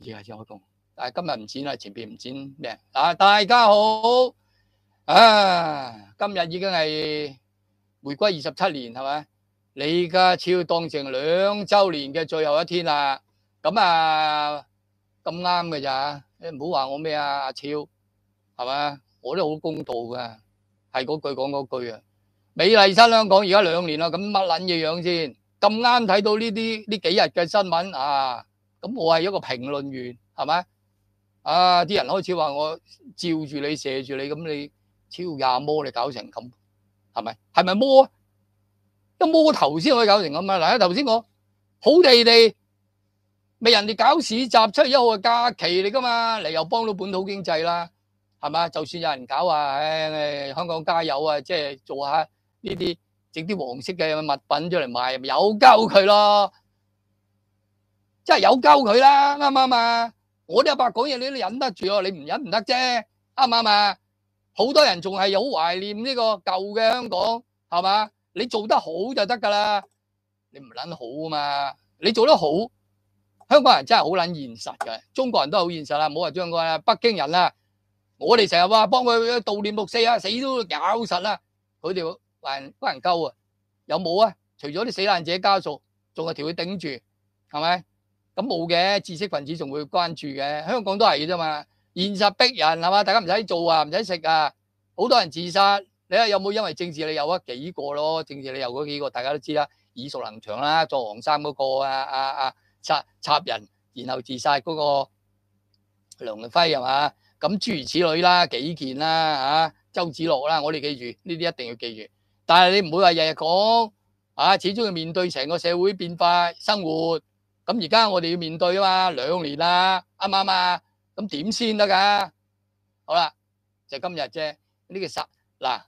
而家先开但系今日唔剪啦，前边唔剪咩？嗱，大家好啊！今日已经系回归二十七年系咪？你家超当成两周年嘅最后一天啦，咁啊咁啱嘅咋？你唔好话我咩啊，阿超系咪？我都好公道噶，系嗰句讲嗰句啊！美丽新香港而家两年啦，咁乜卵嘢样先？咁啱睇到呢啲呢几日嘅新闻啊！咁我係一個評論員，係咪？啊！啲人開始話我照住你射住你，咁你超廿魔你搞成咁，係咪？係咪魔啊？得魔頭先可以搞成咁啊！嗱，頭先我好地地，咪人哋搞市集，七月一號係假期嚟噶嘛？嚟又幫到本土經濟啦，係咪？就算有人搞啊，唉，香港加油啊！即係做下呢啲整啲黃色嘅物品出嚟賣，有交佢咯。即係有鳩佢啦，啱唔啱啊？我啲阿伯講嘢，你都忍得住啊？你唔忍唔得啫，啱唔啱啊？好多人仲係好懷念呢個舊嘅香港，係嘛？你做得好就得㗎啦，你唔撚好啊嘛？你做得好，香港人真係好撚現實嘅，中國人都好現實啦，冇話將軍啦、北京人啦，我哋成日話幫佢悼念六四啊，死都咬實啦，佢哋還不人夠啊？有冇啊？除咗啲死難者家屬，仲係條佢頂住，係咪？咁冇嘅，知識分子仲會關注嘅。香港都係嘅啫嘛，現實逼人係嘛，大家唔使做啊，唔使食啊，好多人自殺。你下有冇因為政治理由啊幾個咯？政治理由嗰幾個大家都知啦，耳熟能詳啦，做黃衫嗰個啊啊啊，插插人然後自殺嗰個梁榮輝係嘛？咁諸如此類啦，幾件啦啊，周子樂啦，我哋記住呢啲一定要記住。但係你唔會話日日講啊，始終要面對成個社會變化生活。咁而家我哋要面對啊嘛，兩年啦，啱唔啱啊？咁點先得噶？好啦，就今日啫，呢個殺嗱，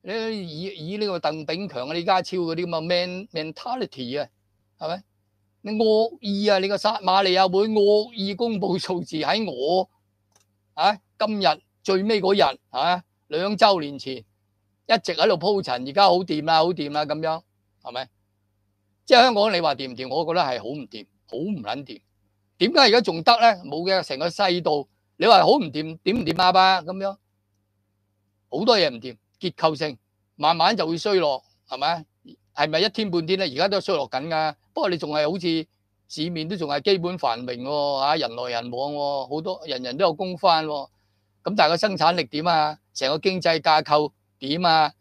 你以以呢個鄧炳強啊、李家超嗰啲咁嘅 m e n t mentality 啊，係咪？你惡意啊！你個薩馬利亞會惡意公佈數字喺我啊，今日最尾嗰日啊，兩週年前一直喺度鋪陳，而家好掂啦，好掂啦，咁樣係咪？即係香港，你話掂唔掂？我覺得係好唔掂，好唔撚掂。點解而家仲得咧？冇嘅成個世道，你話好唔掂，點唔掂啊？爸咁樣好多嘢唔掂，結構性慢慢就會衰落，係咪？係咪一天半天咧？而家都衰落緊噶。不過你仲係好似市面都仲係基本繁榮喎，啊，人來人往喎，好多人人都有工翻喎。咁但係個生產力點啊？成個經濟架構點啊？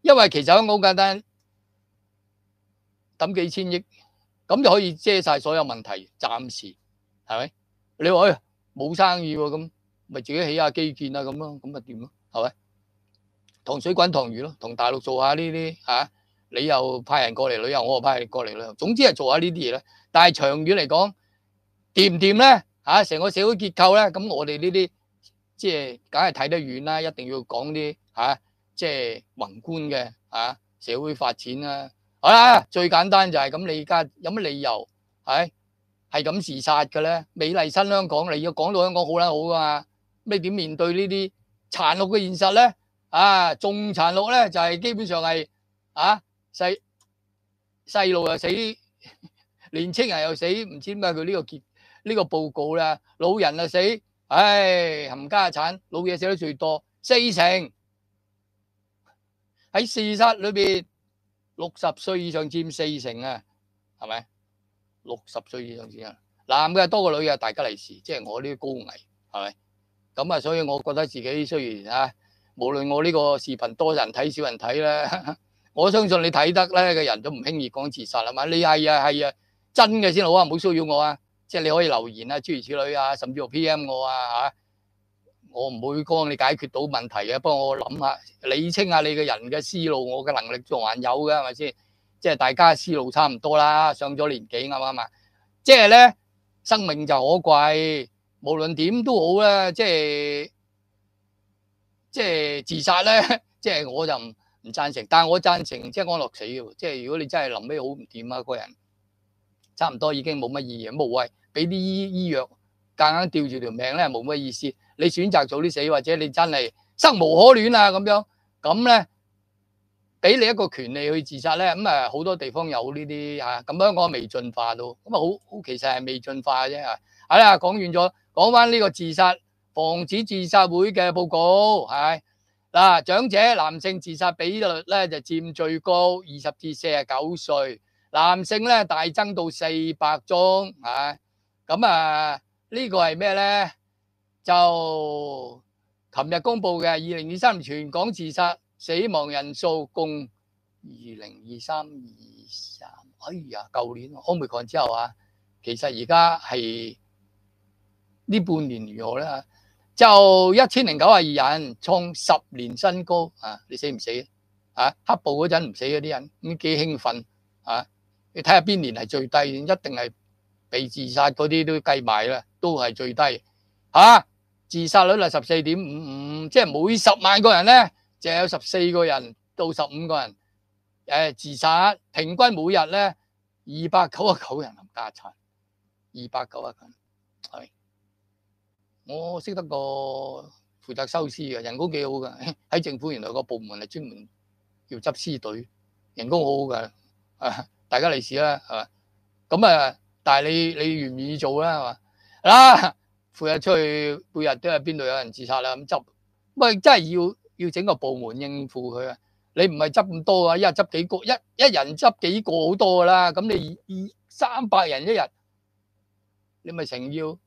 因為其實香港好簡單。抌幾千億，咁就可以遮晒所有問題，暫時係咪？你話誒冇生意喎，咁咪自己起下基建啊咁咯，咁咪掂咯，係咪？糖水滾糖漁咯，同大陸做下呢啲嚇，你又派人過嚟旅遊，我又派人過嚟旅遊，總之係做下呢啲嘢啦。但係長遠嚟講，掂唔掂咧？嚇，成個社會結構咧，咁我哋呢啲即係梗係睇得遠啦，一定要講啲嚇，即係宏觀嘅嚇社會發展啦。好啦，最简单就系咁，你而家有乜理由系系咁自杀嘅咧？美丽新香港，你要讲到香港好啦好噶嘛？咩点面对呢啲残酷嘅现实咧？啊，仲残酷咧，就系基本上系啊细细路又死，年青人又死，唔知乜佢呢个结呢个报告啦，老人啊死，唉冚家产，老嘢死得最多，四成喺事实里边。六十岁以上占四成啊，系咪？六十岁以上先啊，男嘅多过女嘅，大家利是，即系我呢啲高危，系咪？咁啊，所以我觉得自己虽然啊，无论我呢个视频多人睇少人睇咧，我相信你睇得咧嘅人都唔轻易讲自杀啊嘛，你系啊系啊，真嘅先好啊，唔好骚扰我啊，即系你可以留言啊，诸如此类啊，甚至乎 P.M 我啊吓。我唔會幫你解決到問題嘅，不過我諗下理清下你嘅人嘅思路，我嘅能力仲還有嘅，係咪先？即係大家思路差唔多啦，上咗年紀啊嘛，即係咧生命就可貴，無論點都好啦，即係即係自殺咧，即係我就唔唔贊成，但係我贊成即係安樂死嘅，即係如果你真係臨尾好唔掂啊，個人差唔多已經冇乜意義，無謂俾啲醫醫藥夾硬吊住條命咧，冇乜意思。你選擇早啲死，或者你真係生無可戀啊！咁樣咁咧，俾你一個權利去自殺咧，咁啊好多地方有呢啲嚇咁樣，我未進化到，咁啊好好，其實係未進化啫嚇。係啦，講完咗，講翻呢個自殺，防止自殺會嘅報告係嗱？長者男性自殺比率咧就佔最高，二十至四十九歲男性咧大增到四百宗嚇，咁啊呢個係咩咧？就琴日公布嘅二零二三全港自殺死亡人數共二零二三二三，哎呀！舊年康美抗之後啊，其實而家係呢半年如何咧？就一千零九十二人，創十年新高啊！你死唔死啊？黑暴嗰陣唔死嗰啲人，咁幾興奮啊！你睇下邊年係最低，一定係被自殺嗰啲都計埋啦，都係最低嚇。自杀率系十四点五五，即系每十万个人咧就有十四个人到十五个人诶自杀，平均每日咧二百九啊九人冚家产，二百九啊九系。我识得个负责收尸嘅，人工几好噶，喺政府原来个部门系专门叫执尸队，人工好好噶，啊大家利是啦，系嘛咁啊？但系你你愿意做啦，系嘛啊。負責出去，每日都係邊度有人自殺啦？咁執，喂，真係要要整個部門應付佢啊！你唔係執咁多啊，一日執幾個，一一人執幾個好多噶啦。咁你二三百人一日，你咪成要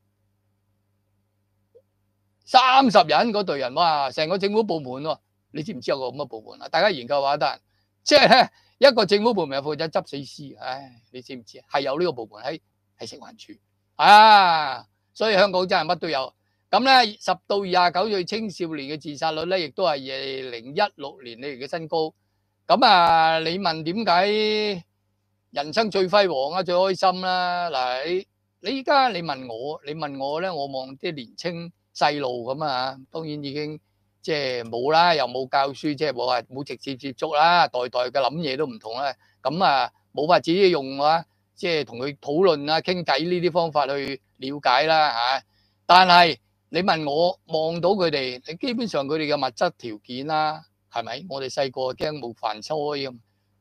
三十人嗰隊人哇！成個政府部門喎，你知唔知有個咁嘅部門啊？大家研究下得，即係一個政府部門負責執死屍。唉，你知唔知啊？係有呢個部門喺，喺食環處啊！所以香港真系乜都有，咁咧十到廿九岁青少年嘅自杀率咧，亦都系二零一六年你哋嘅新高。咁啊，你问点解人生最辉煌啊，最开心啦？嗱，你你依家你问我，你问我咧，我望啲年青细路咁啊，当然已经即系冇啦，又冇教书，即系冇系冇直接接触啦，代代嘅谂嘢都唔同啦，咁啊冇法子用啊。即係同佢討論啊、傾偈呢啲方法去了解啦嚇，但係你問我望到佢哋，你基本上佢哋嘅物質條件啦，係咪？我哋細個驚冇飯菜咁，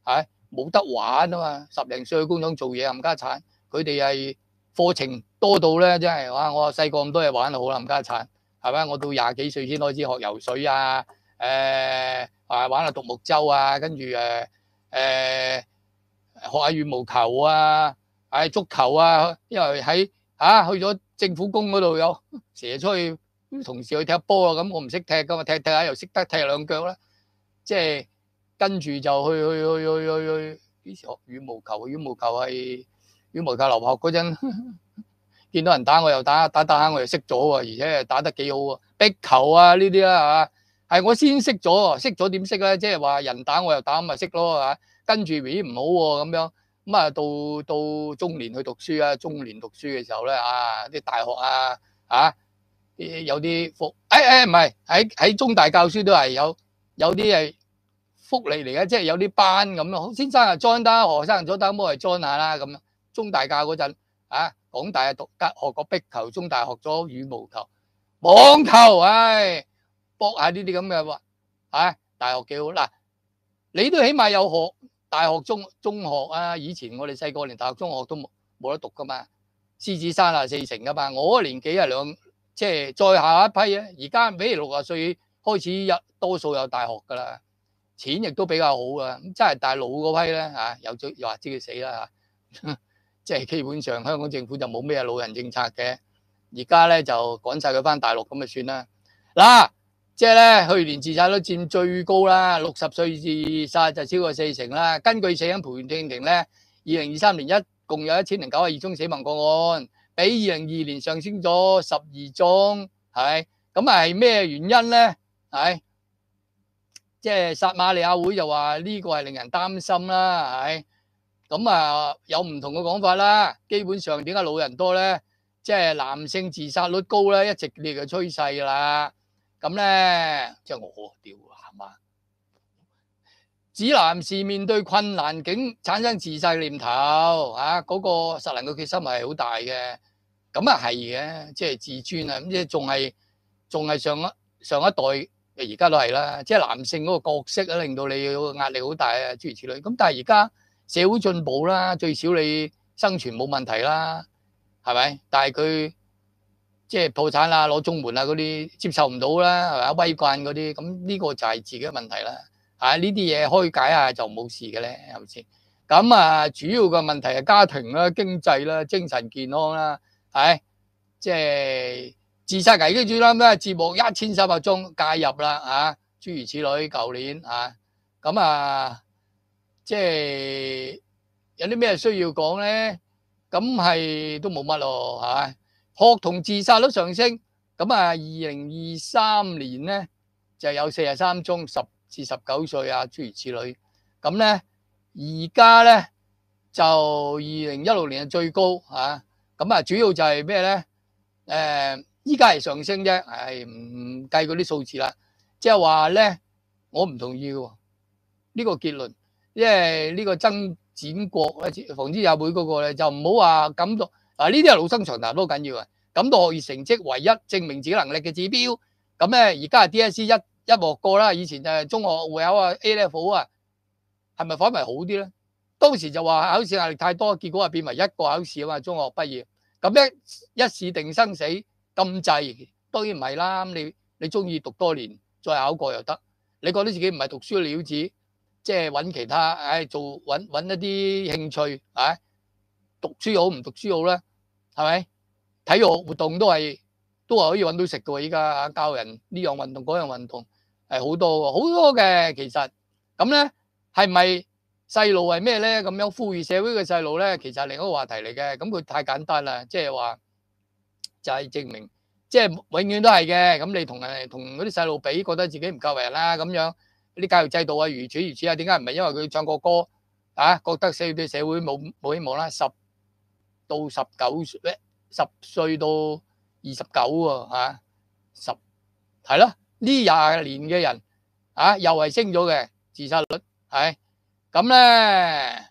嚇冇得玩啊嘛！十零歲去工廠做嘢冚家產，佢哋係課程多到咧，真係哇！我細個咁多嘢玩就好啦，冚家產係咪？我到廿幾歲先開始學游水啊，誒啊玩下獨木舟啊，跟住誒誒。学下羽毛球啊，唉足球啊，因为喺啊、去咗政府工嗰度有成日出去，同事去踢波啊，咁我唔识踢噶嘛，踢踢下又识得踢两脚啦。即系跟住就去去去去去去，几时学羽毛球？羽毛球系羽毛球留学嗰阵，见到人打我又打，打打下我又识咗喎，而且打得幾好喎。壁球啊呢啲啦嚇，係我先識咗，識咗點識咧？即係話人打我又打，咁咪識咯嚇。跟住未必唔好喎，咁樣咁啊，到到中年去讀書啊，中年讀書嘅時候咧啊，啲大學啊，嚇，有啲福，誒誒，唔係喺喺中大教書都係有有啲係福利嚟嘅，即係有啲班咁咯。先生啊，join 得，學生 j o 得，冇人 join 下啦咁。中大教嗰陣啊，廣大啊讀得學過壁球，中大學咗羽毛球、網球，唉，搏下呢啲咁嘅喎，大學幾好嗱，你都起碼有學。大學中中學啊！以前我哋細個連大學中學都冇冇得讀噶嘛，獅子山啊四成噶嘛。我嗰年紀係兩即係再下一批啊！而家比如六廿歲開始有多數有大學噶啦，錢亦都比較好啊。咁真係大係老嗰批咧嚇，又再又話知佢死啦嚇，即係基本上香港政府就冇咩老人政策嘅。而家咧就趕晒佢翻大陸咁啊算啦啦～即係咧，去年自殺率佔最高啦，六十歲自殺就超過四成啦。根據死因培訓證明咧，二零二三年一共有一千零九十二宗死亡個案，比二零二年上升咗十二宗，係咁系係咩原因咧？係即係撒瑪利亞會就話呢個係令人擔心啦，係咁啊有唔同嘅講法啦。基本上點解老人多咧？即係男性自殺率高咧，一直列嘅趨勢啦。咁咧，即係我屌啊，係嘛？指男士面對困難境，產生自殺念頭嚇，嗰個殺人嘅決心係好大嘅。咁啊係嘅，即係自尊啊，咁即係仲係仲係上一上一代，而家都係啦。即係男性嗰個角色啊，令到你壓力好大啊，諸如此類。咁但係而家社會進步啦，最少你生存冇問題啦，係咪？但係佢。即系破產啊、攞中門啊嗰啲接受唔到啦，係咪啊威慣嗰啲咁呢個就係自己問題啦。啊，呢啲嘢開解下就冇事嘅咧，係咪先？咁啊，主要嘅問題係家庭啦、經濟啦、精神健康啦，係即係自殺危機主啦咩？字目一千三百宗介入啦，啊，諸如此類。舊年啊，咁啊，即係有啲咩需要講咧？咁係都冇乜咯，係咪？學童自殺率上升，咁啊，二零二三年咧就有四十三宗，十至十九歲啊，諸如此類。咁咧，而家咧就二零一六年嘅最高嚇，咁啊，主要就係咩咧？誒，依家係上升啫，係唔計嗰啲數字啦。即係話咧，我唔同意喎呢個結論，因為呢個增展國啊，防災友會嗰個咧就唔好話感到。啊！呢啲係老生常談，都好緊要啊。咁到學業成績，唯一證明自己能力嘅指標。咁咧，而家係 DSE 一一學過啦。以前就係中學會考啊，A level 啊，係咪反為好啲咧？當時就話考試壓力太多，結果啊變為一個考試啊嘛。中學畢業，咁一一試定生死，咁滯，當然唔係啦。你你中意讀多年，再考過又得。你覺得自己唔係讀書料子，即係揾其他，唉，做揾揾一啲興趣啊，讀書好唔讀書好啦。系咪？體育活動都係都係可以揾到食嘅喎。依家教人呢樣運動、嗰樣運動係好多好多嘅其實。咁咧係咪細路係咩咧？咁樣呼籲社會嘅細路咧，其實另一個話題嚟嘅。咁佢太簡單啦，即係話就係證明，即係永遠都係嘅。咁你同人同嗰啲細路比，覺得自己唔夠人啦咁樣。啲教育制度啊，如此如此啊，點解唔係因為佢唱國歌啊，覺得對社會冇冇希望啦？十。到十九岁，十岁到二十九喎嚇，十係咯呢廿年嘅人啊，又係升咗嘅自殺率係咁咧，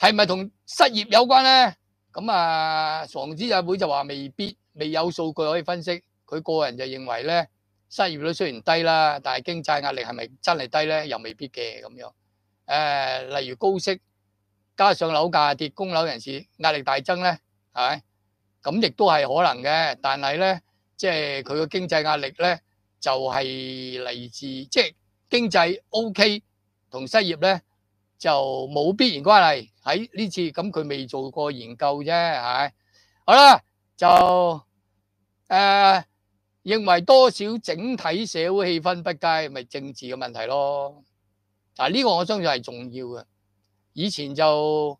係咪同失業有關咧？咁啊，房子阿妹就話未必未有數據可以分析，佢個人就認為咧，失業率雖然低啦，但係經濟壓力係咪真係低咧？又未必嘅咁樣誒，例如高息。加上樓價跌，供樓人士壓力大增咧，係咪？咁亦都係可能嘅，但係咧，即係佢個經濟壓力咧，就係嚟自即係經濟 OK 同失業咧，就冇必然關係。喺呢次咁，佢未做過研究啫，係好啦，就誒認為多少整體社會氣氛不佳，咪政治嘅問題咯。嗱，呢個我相信係重要嘅。以前就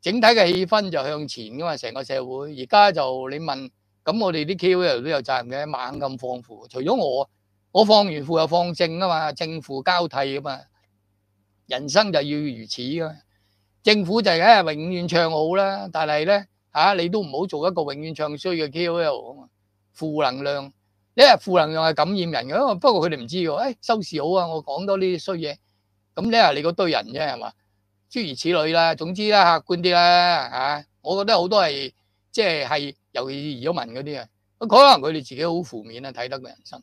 整体嘅气氛就向前噶嘛，成个社会而家就你问咁我哋啲 KOL 都有责任嘅猛咁放负，除咗我我放完负又放正啊嘛，正负交替啊嘛，人生就要如此噶。政府就梗係永远唱好啦，但係咧吓你都唔好做一个永远唱衰嘅 KOL 啊嘛，负能量係负能量係感染人噶，不过佢哋唔知噶，诶收視好啊，我讲多呢啲衰嘢，咁你係你嗰堆人啫係嘛。諸如此類啦，總之啦，客觀啲啦嚇，我覺得好多係即係係，尤其而家問嗰啲啊，可能佢哋自己好負面啊，睇得個人生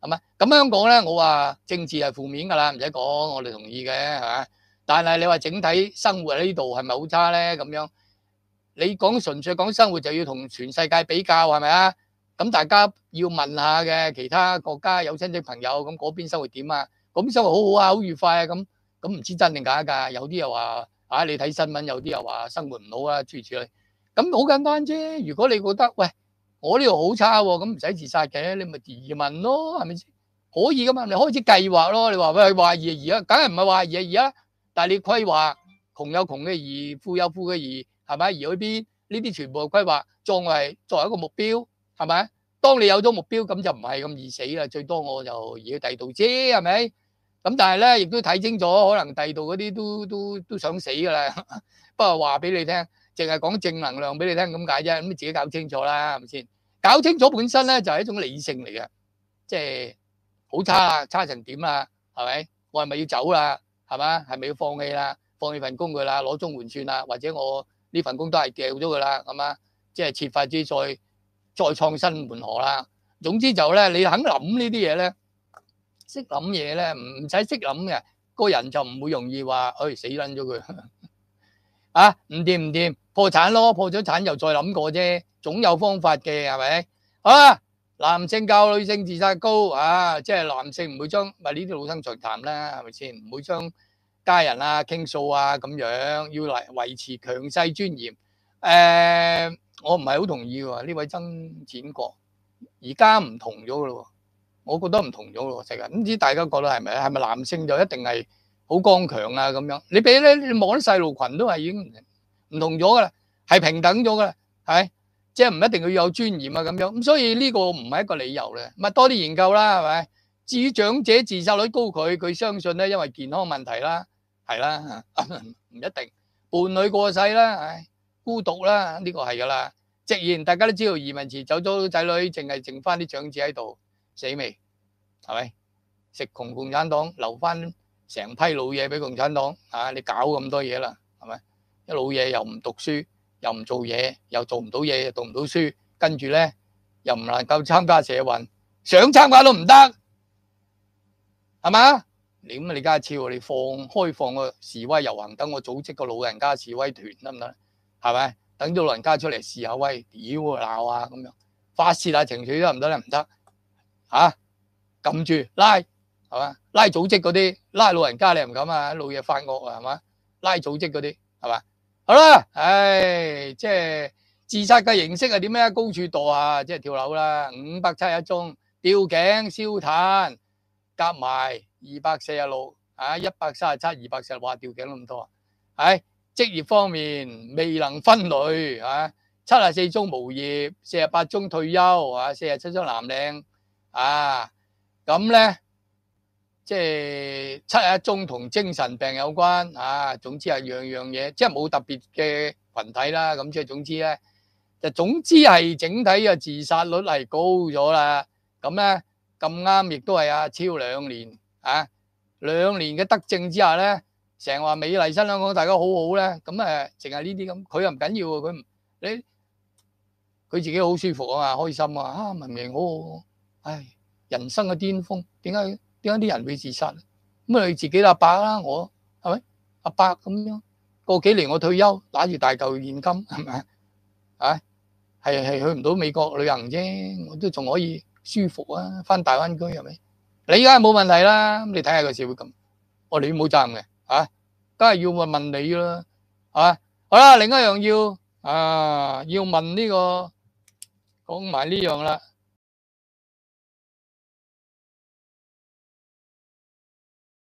係咪咁樣講咧？我話政治係負面㗎啦，唔使講，我哋同意嘅係嘛。但係你話整體生活呢度係咪好差咧？咁樣你講純粹講生活就要同全世界比較係咪啊？咁大家要問下嘅其他國家有親戚朋友咁嗰邊生活點啊？咁生活好好啊，好愉快啊咁。咁唔知真定假㗎，有啲又話，啊你睇新聞，有啲又話生活唔好啊諸如此類。咁好簡單啫。如果你覺得喂，我呢度好差喎，咁唔使自殺嘅，你咪移民咯，係咪先？可以噶嘛，你開始計劃咯。你話喂懷疑啊，梗係唔係懷疑啊？但係你規劃，窮有窮嘅疑，富有富嘅疑，係咪？移去邊？呢啲全部規劃作為作為一個目標，係咪？當你有咗目標，咁就唔係咁易死啦。最多我就移去第二度啫，係咪？咁但係咧，亦都睇清楚，可能第度嗰啲都都都想死㗎啦。不過話俾你聽，淨係講正能量俾你聽咁解啫。咁你自己搞清楚啦，係咪先？搞清楚本身咧就係一種理性嚟嘅，即係好差啊，差成點啊，係咪？我係咪要走啊？係嘛？係咪要放棄啦？放棄份工佢啦，攞中換算啊？或者我呢份工都係掉咗佢啦咁啊？即係設法之再再創新門河啦。總之就咧，你肯諗呢啲嘢咧。识谂嘢咧，唔唔使识谂嘅，个人就唔会容易话，哎死捻咗佢 啊！唔掂唔掂，破产咯，破咗产又再谂过啫，总有方法嘅系咪？啊，男性教女性自杀高啊，即系男性唔会将咪呢啲老生常谈啦，系咪先？唔会将家人啊倾诉啊咁样，要嚟维持强势尊严。誒，我唔係好同意喎，呢位曾展國，而家唔同咗噶咯。我覺得唔同咗喎，最近唔知大家覺得係咪？系咪男性就一定係好剛強啊咁樣？你俾咧，你望啲细路群都係已經唔同咗噶啦，係平等咗噶啦，係即係唔一定要有尊嚴啊咁樣。咁所以呢個唔係一個理由咧，咪多啲研究啦，係咪？至於長者自殺率高，佢佢相信咧，因為健康問題啦，係啦 唔一定伴侶過世啦，唉，孤獨啦，呢個係噶啦。直言大家都知道，移民潮走咗仔女，淨係剩翻啲長者喺度。死未？系咪食穷共产党，留翻成批老嘢俾共产党啊！你搞咁多嘢啦，系咪？啲老嘢又唔读书，又唔做嘢，又做唔到嘢，又读唔到书，跟住咧又唔能够参加社运，想参加都唔得，系嘛？你咁你家次你放开放个示威游行，等我组织个老人家示威团得唔得？系咪？等啲老人家出嚟示下威，屌闹啊咁样，发泄下情绪得唔得咧？唔得。吓，揿住拉，系嘛？拉组织嗰啲，拉老人家你唔敢啊，老嘢发恶啊，系嘛？拉组织嗰啲，系嘛？好啦，唉，即系自杀嘅形式系点咩？高处堕下，即系跳楼啦，五百七一宗吊颈烧炭夹埋二百四十六啊一百三十七二百四六，话吊颈都咁多，系职业方面未能分类，啊。七十四宗无业，四十八宗退休，啊，四十七宗男领，啊，咁咧即系七一中同精神病有关啊，总之系样样嘢，即系冇特别嘅群体啦。咁即系总之咧，就总之系整体嘅自杀率系高咗啦。咁咧咁啱亦都系啊，超两年啊，两年嘅得政之下咧，成话美丽新香港大家好好咧。咁诶，净系呢啲咁，佢又唔紧要啊，佢唔你佢自己好舒服啊，开心啊，啊文明好好。唉，人生嘅巅峰，点解点解啲人会自杀咧？咁你自己阿伯啦，我系咪阿伯咁样？过几年我退休，拿住大嚿现金，系咪啊？系系去唔到美国旅行啫，我都仲可以舒服啊，翻大湾区系咪？你而家冇问题啦，咁你睇下个社会咁，我哋冇责任嘅，啊，梗系要问问你啦，啊，好啦，另一样要啊，要问呢个，讲埋呢样啦。